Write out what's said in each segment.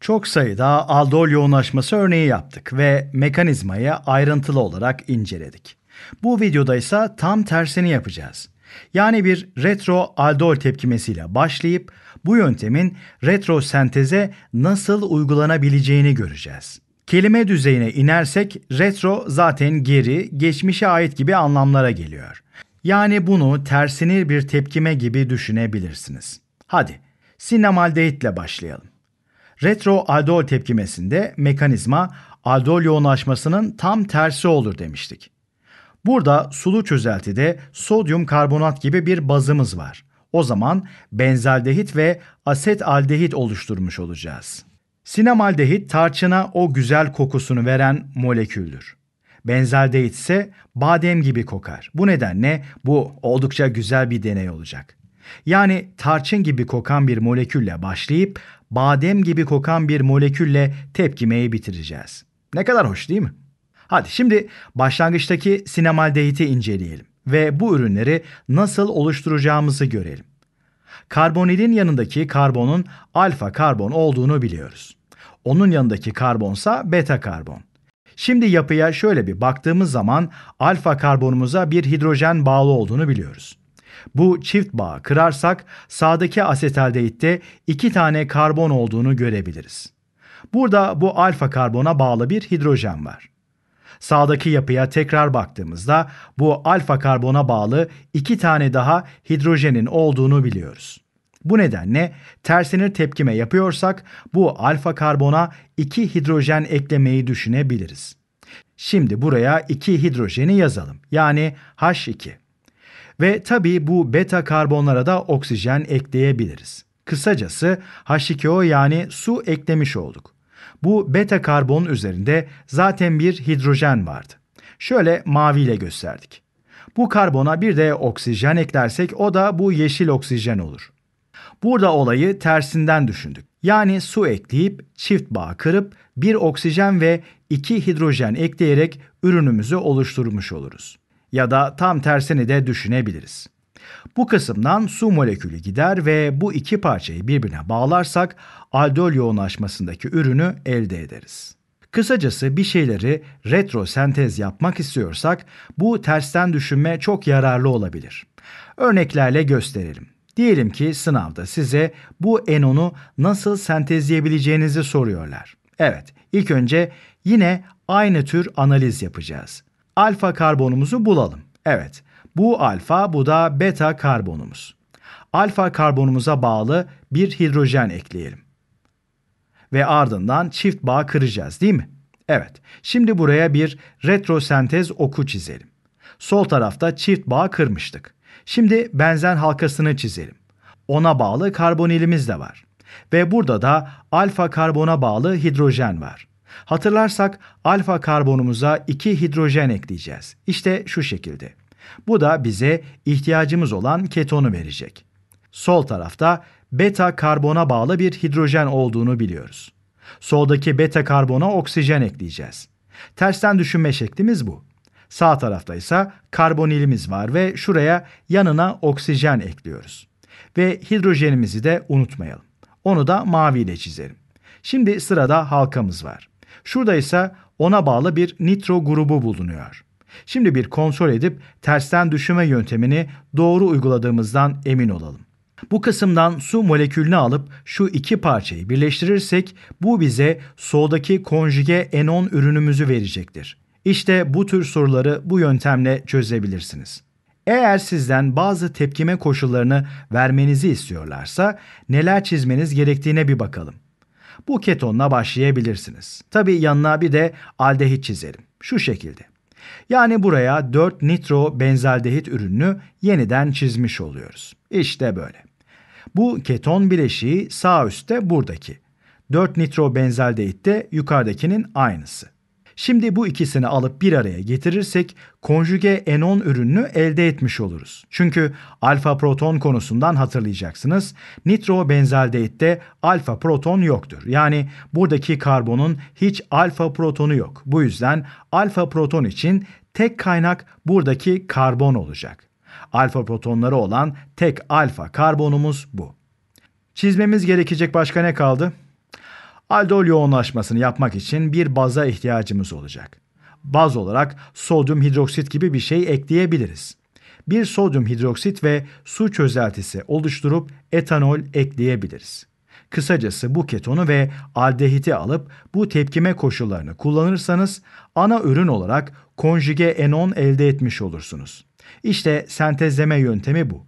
Çok sayıda aldol yoğunlaşması örneği yaptık ve mekanizmayı ayrıntılı olarak inceledik. Bu videoda ise tam tersini yapacağız. Yani bir retro aldol tepkimesiyle başlayıp bu yöntemin retro senteze nasıl uygulanabileceğini göreceğiz. Kelime düzeyine inersek retro zaten geri, geçmişe ait gibi anlamlara geliyor. Yani bunu tersinir bir tepkime gibi düşünebilirsiniz. Hadi sinamaldehit başlayalım. Retro aldol tepkimesinde mekanizma aldol yoğunlaşmasının tam tersi olur demiştik. Burada sulu çözeltide sodyum karbonat gibi bir bazımız var. O zaman benzaldehit ve asetaldehit oluşturmuş olacağız. Sinamaldehit tarçına o güzel kokusunu veren moleküldür. Benzaldehit ise badem gibi kokar. Bu nedenle bu oldukça güzel bir deney olacak. Yani tarçın gibi kokan bir molekülle başlayıp badem gibi kokan bir molekülle tepkimeyi bitireceğiz. Ne kadar hoş değil mi? Hadi şimdi başlangıçtaki sinemaldehiti inceleyelim ve bu ürünleri nasıl oluşturacağımızı görelim. Karbonilin yanındaki karbonun alfa karbon olduğunu biliyoruz. Onun yanındaki karbonsa beta karbon. Şimdi yapıya şöyle bir baktığımız zaman alfa karbonumuza bir hidrojen bağlı olduğunu biliyoruz. Bu çift bağı kırarsak sağdaki asetaldeitte iki tane karbon olduğunu görebiliriz. Burada bu alfa karbona bağlı bir hidrojen var. Sağdaki yapıya tekrar baktığımızda bu alfa karbona bağlı iki tane daha hidrojenin olduğunu biliyoruz. Bu nedenle tersini tepkime yapıyorsak bu alfa karbona iki hidrojen eklemeyi düşünebiliriz. Şimdi buraya iki hidrojeni yazalım. Yani H2. Ve tabii bu beta karbonlara da oksijen ekleyebiliriz. Kısacası H2O yani su eklemiş olduk. Bu beta karbon üzerinde zaten bir hidrojen vardı. Şöyle maviyle gösterdik. Bu karbona bir de oksijen eklersek o da bu yeşil oksijen olur. Burada olayı tersinden düşündük. Yani su ekleyip çift bağ kırıp bir oksijen ve iki hidrojen ekleyerek ürünümüzü oluşturmuş oluruz ya da tam tersini de düşünebiliriz. Bu kısımdan su molekülü gider ve bu iki parçayı birbirine bağlarsak aldol yoğunlaşmasındaki ürünü elde ederiz. Kısacası bir şeyleri retrosentez yapmak istiyorsak bu tersten düşünme çok yararlı olabilir. Örneklerle gösterelim. Diyelim ki sınavda size bu enonu nasıl sentezleyebileceğinizi soruyorlar. Evet, ilk önce yine aynı tür analiz yapacağız alfa karbonumuzu bulalım. Evet bu alfa bu da beta karbonumuz. Alfa karbonumuza bağlı bir hidrojen ekleyelim. Ve ardından çift bağ kıracağız değil mi? Evet şimdi buraya bir retrosentez oku çizelim. Sol tarafta çift bağ kırmıştık. Şimdi benzen halkasını çizelim. Ona bağlı karbonilimiz de var. Ve burada da alfa karbona bağlı hidrojen var. Hatırlarsak alfa karbonumuza 2 hidrojen ekleyeceğiz. İşte şu şekilde. Bu da bize ihtiyacımız olan ketonu verecek. Sol tarafta beta karbona bağlı bir hidrojen olduğunu biliyoruz. Soldaki beta karbona oksijen ekleyeceğiz. Tersten düşünme şeklimiz bu. Sağ tarafta ise karbonilimiz var ve şuraya yanına oksijen ekliyoruz. Ve hidrojenimizi de unutmayalım. Onu da maviyle çizelim. Şimdi sırada halkamız var. Şurada ise ona bağlı bir nitro grubu bulunuyor. Şimdi bir kontrol edip tersten düşüme yöntemini doğru uyguladığımızdan emin olalım. Bu kısımdan su molekülünü alıp şu iki parçayı birleştirirsek bu bize soğudaki konjüge enon ürünümüzü verecektir. İşte bu tür soruları bu yöntemle çözebilirsiniz. Eğer sizden bazı tepkime koşullarını vermenizi istiyorlarsa neler çizmeniz gerektiğine bir bakalım. Bu ketonla başlayabilirsiniz. Tabi yanına bir de aldehit çizelim. Şu şekilde. Yani buraya 4 nitro benzaldehit ürününü yeniden çizmiş oluyoruz. İşte böyle. Bu keton bileşiği sağ üstte buradaki. 4 nitro benzaldehit de yukarıdakinin aynısı. Şimdi bu ikisini alıp bir araya getirirsek konjüge enon ürününü elde etmiş oluruz. Çünkü alfa proton konusundan hatırlayacaksınız. Nitro benzaldehitte alfa proton yoktur. Yani buradaki karbonun hiç alfa protonu yok. Bu yüzden alfa proton için tek kaynak buradaki karbon olacak. Alfa protonları olan tek alfa karbonumuz bu. Çizmemiz gerekecek başka ne kaldı? Aldol yoğunlaşmasını yapmak için bir baza ihtiyacımız olacak. Baz olarak sodyum hidroksit gibi bir şey ekleyebiliriz. Bir sodyum hidroksit ve su çözeltisi oluşturup etanol ekleyebiliriz. Kısacası bu ketonu ve aldehiti alıp bu tepkime koşullarını kullanırsanız ana ürün olarak konjüge enon elde etmiş olursunuz. İşte sentezleme yöntemi bu.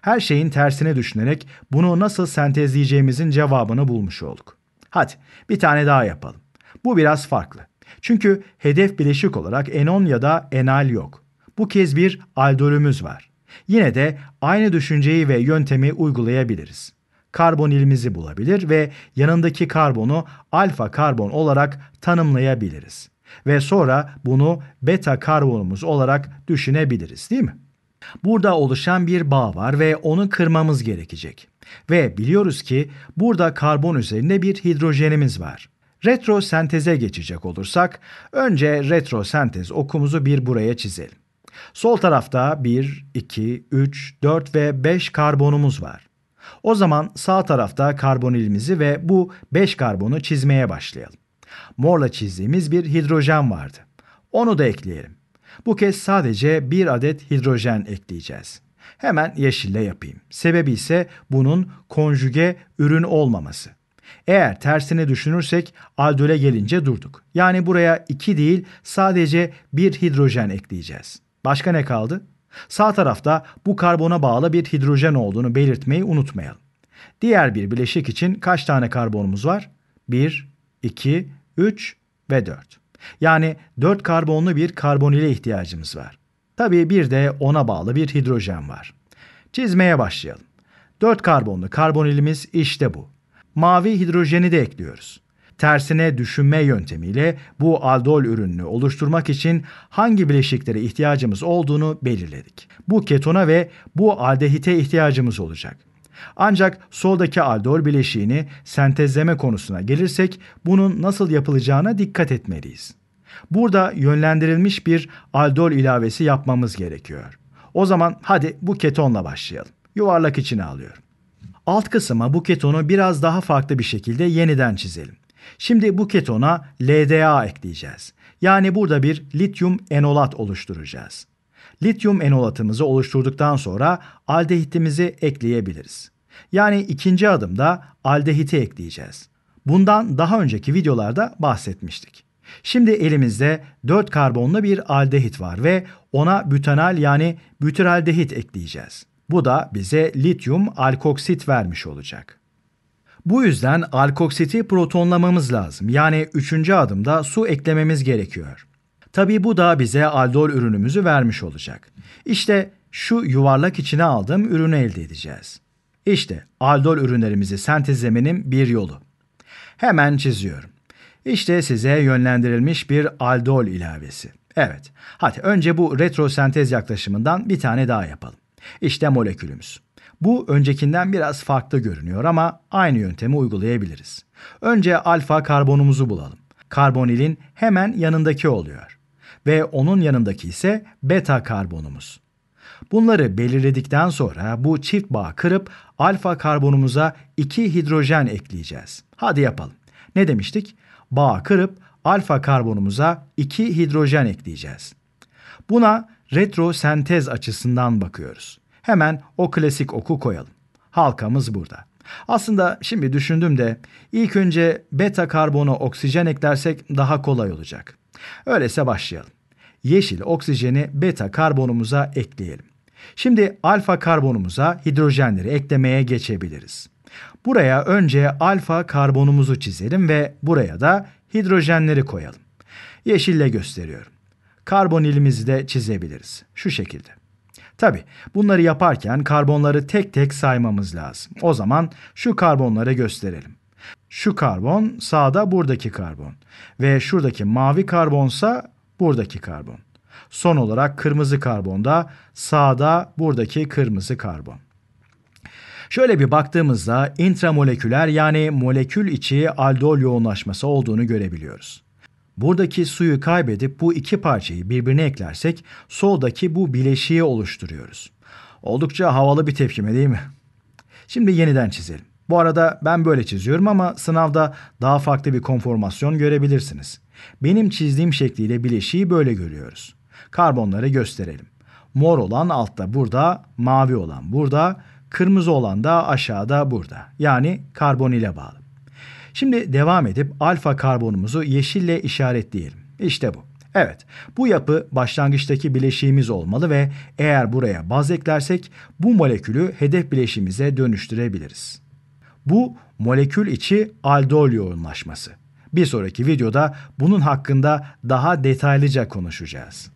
Her şeyin tersine düşünerek bunu nasıl sentezleyeceğimizin cevabını bulmuş olduk. Hadi bir tane daha yapalım. Bu biraz farklı. Çünkü hedef bileşik olarak enon ya da enal yok. Bu kez bir aldolümüz var. Yine de aynı düşünceyi ve yöntemi uygulayabiliriz. Karbonilimizi bulabilir ve yanındaki karbonu alfa karbon olarak tanımlayabiliriz. Ve sonra bunu beta karbonumuz olarak düşünebiliriz değil mi? Burada oluşan bir bağ var ve onu kırmamız gerekecek. Ve biliyoruz ki burada karbon üzerinde bir hidrojenimiz var. Retrosenteze geçecek olursak önce retrosentez okumuzu bir buraya çizelim. Sol tarafta 1, 2, 3, 4 ve 5 karbonumuz var. O zaman sağ tarafta karbonilimizi ve bu 5 karbonu çizmeye başlayalım. Morla çizdiğimiz bir hidrojen vardı. Onu da ekleyelim. Bu kez sadece bir adet hidrojen ekleyeceğiz. Hemen yeşille yapayım. Sebebi ise bunun konjüge ürün olmaması. Eğer tersini düşünürsek aldole gelince durduk. Yani buraya 2 değil sadece bir hidrojen ekleyeceğiz. Başka ne kaldı? Sağ tarafta bu karbona bağlı bir hidrojen olduğunu belirtmeyi unutmayalım. Diğer bir bileşik için kaç tane karbonumuz var? 1, 2, 3 ve 4. Yani 4 karbonlu bir karbonile ihtiyacımız var. Tabii bir de ona bağlı bir hidrojen var. Çizmeye başlayalım. 4 karbonlu karbonilimiz işte bu. Mavi hidrojeni de ekliyoruz. Tersine düşünme yöntemiyle bu aldol ürününü oluşturmak için hangi bileşiklere ihtiyacımız olduğunu belirledik. Bu ketona ve bu aldehite ihtiyacımız olacak. Ancak soldaki aldol bileşiğini sentezleme konusuna gelirsek bunun nasıl yapılacağına dikkat etmeliyiz. Burada yönlendirilmiş bir aldol ilavesi yapmamız gerekiyor. O zaman hadi bu ketonla başlayalım. Yuvarlak içine alıyorum. Alt kısma bu ketonu biraz daha farklı bir şekilde yeniden çizelim. Şimdi bu ketona LDA ekleyeceğiz. Yani burada bir lityum enolat oluşturacağız. Lityum enolatımızı oluşturduktan sonra aldehitimizi ekleyebiliriz. Yani ikinci adımda aldehiti ekleyeceğiz. Bundan daha önceki videolarda bahsetmiştik. Şimdi elimizde 4 karbonlu bir aldehit var ve ona bütanal yani bütiraldehit ekleyeceğiz. Bu da bize lityum alkoksit vermiş olacak. Bu yüzden alkoksiti protonlamamız lazım. Yani üçüncü adımda su eklememiz gerekiyor. Tabii bu da bize aldol ürünümüzü vermiş olacak. İşte şu yuvarlak içine aldığım ürünü elde edeceğiz. İşte aldol ürünlerimizi sentezlemenin bir yolu. Hemen çiziyorum. İşte size yönlendirilmiş bir aldol ilavesi. Evet, hadi önce bu retrosentez yaklaşımından bir tane daha yapalım. İşte molekülümüz. Bu öncekinden biraz farklı görünüyor ama aynı yöntemi uygulayabiliriz. Önce alfa karbonumuzu bulalım. Karbonilin hemen yanındaki oluyor ve onun yanındaki ise beta karbonumuz. Bunları belirledikten sonra bu çift bağ kırıp alfa karbonumuza 2 hidrojen ekleyeceğiz. Hadi yapalım. Ne demiştik? Bağ kırıp alfa karbonumuza 2 hidrojen ekleyeceğiz. Buna retrosentez açısından bakıyoruz. Hemen o klasik oku koyalım. Halkamız burada. Aslında şimdi düşündüm de ilk önce beta karbonu oksijen eklersek daha kolay olacak. Öyleyse başlayalım yeşil oksijeni beta karbonumuza ekleyelim. Şimdi alfa karbonumuza hidrojenleri eklemeye geçebiliriz. Buraya önce alfa karbonumuzu çizelim ve buraya da hidrojenleri koyalım. Yeşille gösteriyorum. Karbonilimizi de çizebiliriz. Şu şekilde. Tabi bunları yaparken karbonları tek tek saymamız lazım. O zaman şu karbonları gösterelim. Şu karbon sağda buradaki karbon ve şuradaki mavi karbonsa buradaki karbon. Son olarak kırmızı karbonda sağda buradaki kırmızı karbon. Şöyle bir baktığımızda intramoleküler yani molekül içi aldol yoğunlaşması olduğunu görebiliyoruz. Buradaki suyu kaybedip bu iki parçayı birbirine eklersek soldaki bu bileşiği oluşturuyoruz. Oldukça havalı bir tepkime değil mi? Şimdi yeniden çizelim. Bu arada ben böyle çiziyorum ama sınavda daha farklı bir konformasyon görebilirsiniz. Benim çizdiğim şekliyle bileşiği böyle görüyoruz. Karbonları gösterelim. Mor olan altta burada, mavi olan burada, kırmızı olan da aşağıda burada. Yani karbon ile bağlı. Şimdi devam edip alfa karbonumuzu yeşille işaretleyelim. İşte bu. Evet, bu yapı başlangıçtaki bileşiğimiz olmalı ve eğer buraya baz eklersek bu molekülü hedef bileşimize dönüştürebiliriz. Bu molekül içi aldol yoğunlaşması. Bir sonraki videoda bunun hakkında daha detaylıca konuşacağız.